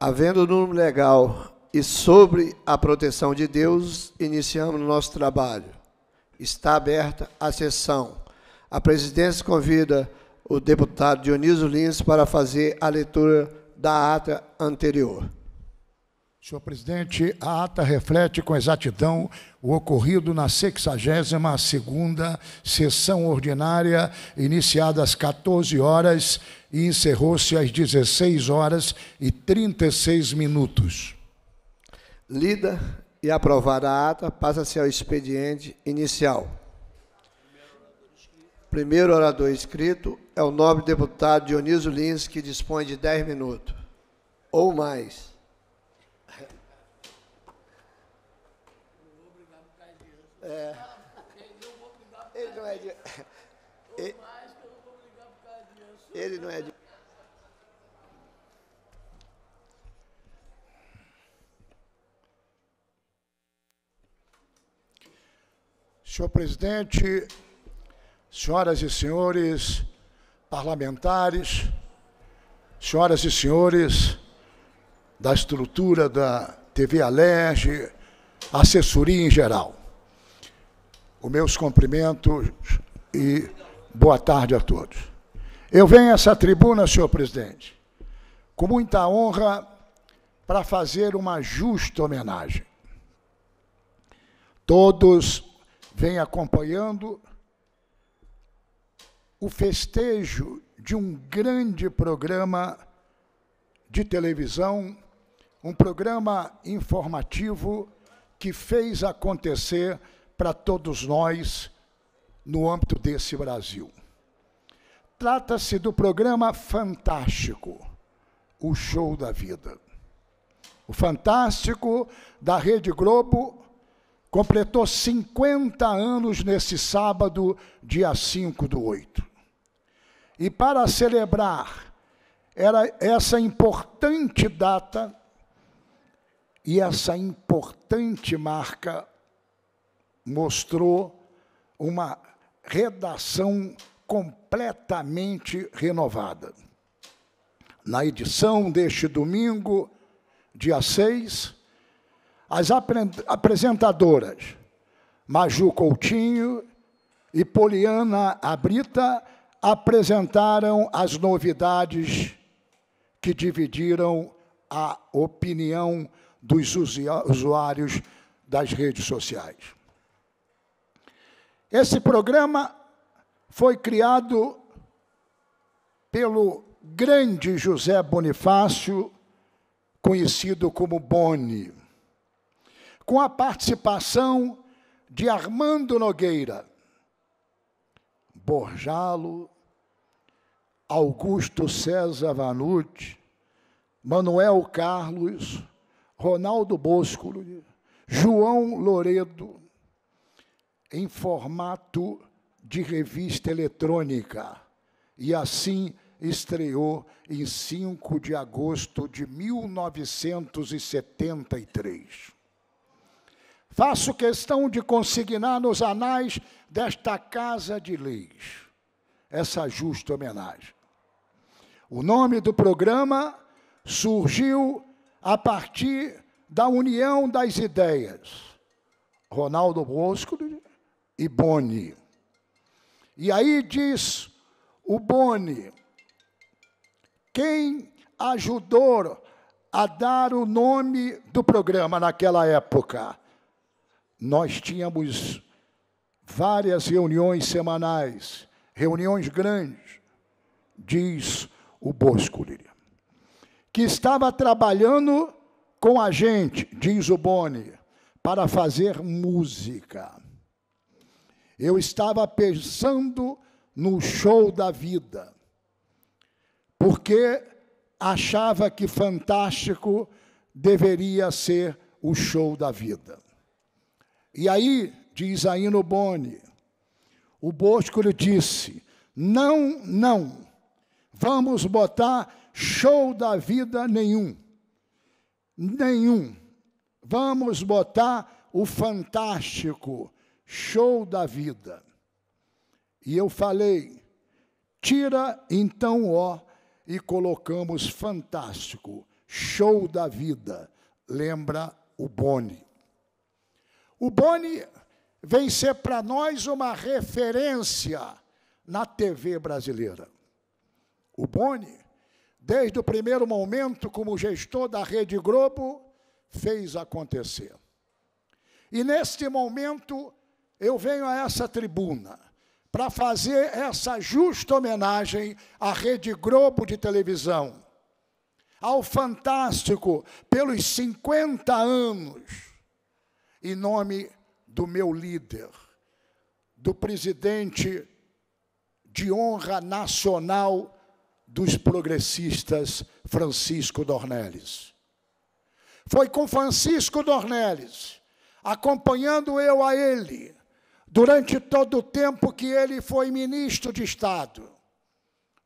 Havendo o número legal e sobre a proteção de Deus, iniciamos nosso trabalho. Está aberta a sessão. A presidência convida o deputado Dionísio Lins para fazer a leitura da ata anterior. Senhor presidente, a ata reflete com exatidão o ocorrido na 62ª sessão ordinária, iniciada às 14 horas e encerrou-se às 16 horas e 36 minutos. Lida e aprovada a ata, passa-se ao expediente inicial. Primeiro orador inscrito é o nobre deputado Dionísio Lins, que dispõe de 10 minutos ou mais. não é de. Senhor presidente, senhoras e senhores parlamentares, senhoras e senhores da estrutura da TV Alerge, assessoria em geral. Os meus cumprimentos e boa tarde a todos. Eu venho a essa tribuna, senhor presidente, com muita honra para fazer uma justa homenagem. Todos vêm acompanhando o festejo de um grande programa de televisão, um programa informativo que fez acontecer para todos nós no âmbito desse Brasil. Trata-se do programa Fantástico, o show da vida. O Fantástico da Rede Globo completou 50 anos nesse sábado, dia 5 do 8. E para celebrar era essa importante data e essa importante marca mostrou uma redação completamente renovada. Na edição deste domingo, dia 6, as apresentadoras Maju Coutinho e Poliana Abrita apresentaram as novidades que dividiram a opinião dos usuários das redes sociais. Esse programa foi criado pelo grande José Bonifácio, conhecido como Boni, com a participação de Armando Nogueira, Borjalo, Augusto César Vanucci, Manuel Carlos, Ronaldo Bosco, João Loredo, em formato de revista eletrônica e assim estreou em 5 de agosto de 1973. Faço questão de consignar nos anais desta Casa de Leis essa justa homenagem. O nome do programa surgiu a partir da união das ideias Ronaldo Bosco e Boni. E aí diz o Boni, quem ajudou a dar o nome do programa naquela época? Nós tínhamos várias reuniões semanais, reuniões grandes, diz o Bosco Liria, que estava trabalhando com a gente, diz o Boni, para fazer música. Eu estava pensando no show da vida, porque achava que fantástico deveria ser o show da vida. E aí, diz Aino Boni, o Bosco lhe disse: não, não, vamos botar show da vida nenhum, nenhum, vamos botar o fantástico show da vida. E eu falei: tira então ó e colocamos fantástico, show da vida. Lembra o Boni. O Boni vem ser para nós uma referência na TV brasileira. O Boni, desde o primeiro momento, como gestor da Rede Globo, fez acontecer. E neste momento, eu venho a essa tribuna para fazer essa justa homenagem à Rede Globo de televisão, ao Fantástico, pelos 50 anos, em nome do meu líder, do presidente de honra nacional dos progressistas, Francisco Dornelles. Foi com Francisco Dornelles, acompanhando eu a ele, durante todo o tempo que ele foi ministro de Estado,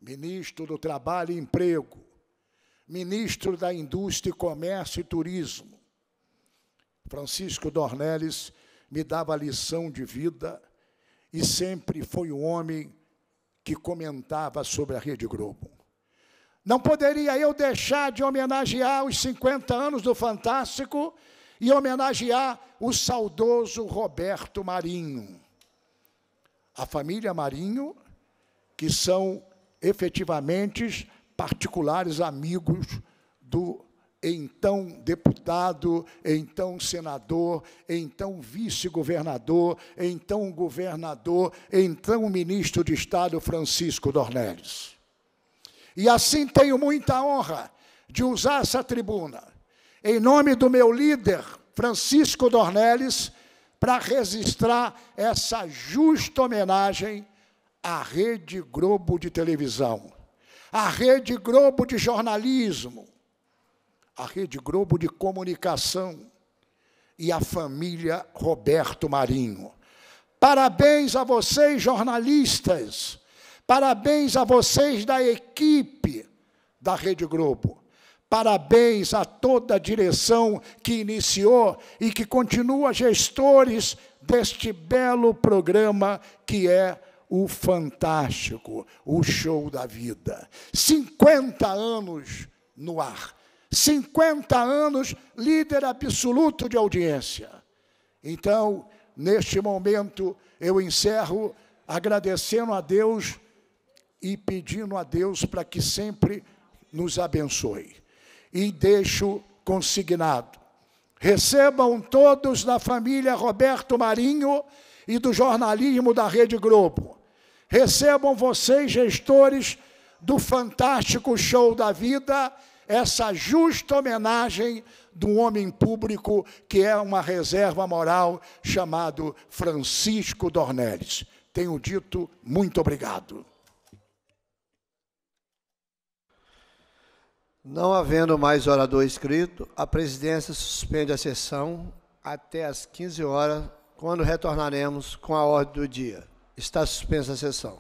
ministro do Trabalho e Emprego, ministro da Indústria, Comércio e Turismo. Francisco Dornelles me dava lição de vida e sempre foi um homem que comentava sobre a Rede Globo. Não poderia eu deixar de homenagear os 50 anos do Fantástico e homenagear o saudoso Roberto Marinho. A família Marinho, que são efetivamente particulares amigos do então deputado, então senador, então vice-governador, então governador, então ministro de Estado Francisco Dornelles. E assim tenho muita honra de usar essa tribuna em nome do meu líder, Francisco Dornelles, para registrar essa justa homenagem à Rede Globo de televisão, à Rede Globo de jornalismo, à Rede Globo de comunicação e à família Roberto Marinho. Parabéns a vocês, jornalistas. Parabéns a vocês da equipe da Rede Globo. Parabéns a toda a direção que iniciou e que continua gestores deste belo programa que é o Fantástico, o Show da Vida. 50 anos no ar. 50 anos líder absoluto de audiência. Então, neste momento, eu encerro agradecendo a Deus e pedindo a Deus para que sempre nos abençoe e deixo consignado. Recebam todos da família Roberto Marinho e do jornalismo da Rede Globo. Recebam vocês, gestores do fantástico show da vida, essa justa homenagem de um homem público que é uma reserva moral chamado Francisco Dornelles. Tenho dito muito obrigado. Não havendo mais orador inscrito, a presidência suspende a sessão até às 15 horas, quando retornaremos com a ordem do dia. Está suspensa a sessão.